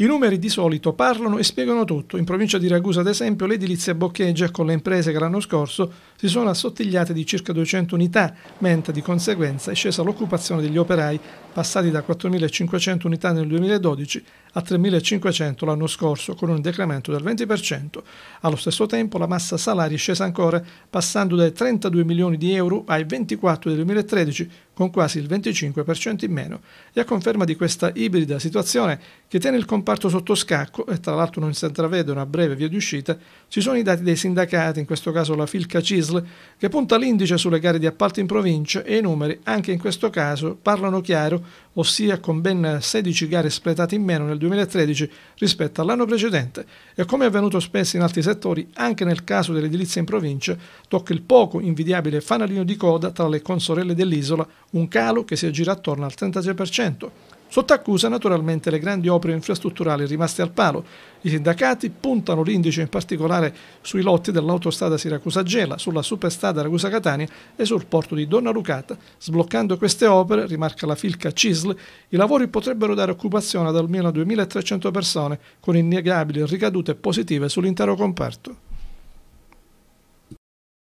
I numeri di solito parlano e spiegano tutto. In provincia di Ragusa, ad esempio, l'edilizia boccheggia con le imprese che l'anno scorso si sono assottigliate di circa 200 unità, mentre di conseguenza è scesa l'occupazione degli operai, passati da 4.500 unità nel 2012 a 3.500 l'anno scorso, con un decremento del 20%. Allo stesso tempo la massa salari è scesa ancora, passando dai 32 milioni di euro ai 24 del 2013, con quasi il 25% in meno e a conferma di questa ibrida situazione che tiene il comparto sotto scacco e tra l'altro non si intravede una breve via di uscita, ci sono i dati dei sindacati, in questo caso la Filca Cisl, che punta l'indice sulle gare di appalti in provincia e i numeri, anche in questo caso, parlano chiaro ossia con ben 16 gare espletate in meno nel 2013 rispetto all'anno precedente e come è avvenuto spesso in altri settori, anche nel caso dell'edilizia in provincia, tocca il poco invidiabile fanalino di coda tra le consorelle dell'isola, un calo che si aggira attorno al 36%. Sotto accusa naturalmente le grandi opere infrastrutturali rimaste al palo. I sindacati puntano l'indice in particolare sui lotti dell'autostrada Siracusa-Gela, sulla superstrada Ragusa-Catania e sul porto di Donna Lucata. Sbloccando queste opere, rimarca la Filca CISL, i lavori potrebbero dare occupazione ad almeno 2.300 persone, con innegabili ricadute positive sull'intero comparto.